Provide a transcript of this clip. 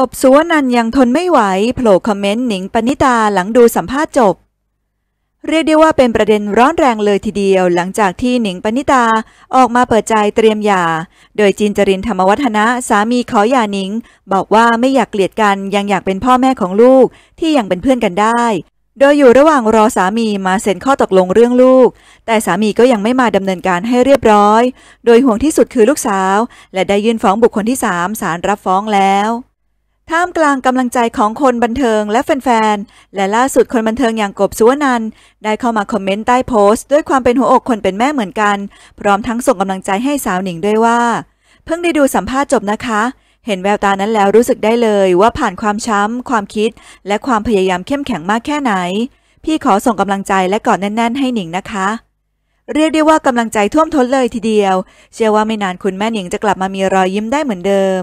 กบสัวนันยังทนไม่ไหวโผล่คอมเมนต์หนิงปณิตาหลังดูสัมภาษณ์จบ เรียกได้ว่าเป็นประเด็นร้อนแรงเลยทีเดียวหลังจากที่หนิงปณิตาออกมาเปิดใจเตรียมหย่า โดยจินจรินธรรมวัฒนะสามีขอหย่าหนิงบอกว่าไม่อยากเกลียดกันยังอยากเป็นพ่อแม่ของลูกที่ยังเป็นเพื่อนกันได้ โดยอยู่ระหว่างรอสามีมาเซ็นข้อตกลงเรื่องลูก แต่สามีก็ยังไม่มาดำเนินการให้เรียบร้อย โดยห่วงที่สุดคือลูกสาว และได้ยื่นฟ้องบุคคลที่3ศาลรับฟ้องแล้วท่ามกลางกำลังใจของคนบันเทิงและแฟนๆ และล่าสุดคนบันเทิงอย่างกบสุวนันได้เข้ามาคอมเมนต์ใต้โพสต์ ด้วยความเป็นหัวอกคนเป็นแม่เหมือนกัน พร้อมทั้งส่งกำลังใจให้สาวหนิงด้วยว่า เพิ่งได้ดูสัมภาษณ์จบนะคะ เห็นแววตานั้นแล้วรู้สึกได้เลยว่าผ่านความช้ำความคิด และความพยายามเข้มแข็งมากแค่ไหน พี่ขอส่งกำลังใจและกอดแน่น ๆให้หนิงนะคะ เรียกได้ว่ากำลังใจท่วมท้นเลยทีเดียว เชื่อว่าไม่นานคุณแม่หนิงจะกลับมามีรอยยิ้มได้เหมือนเดิม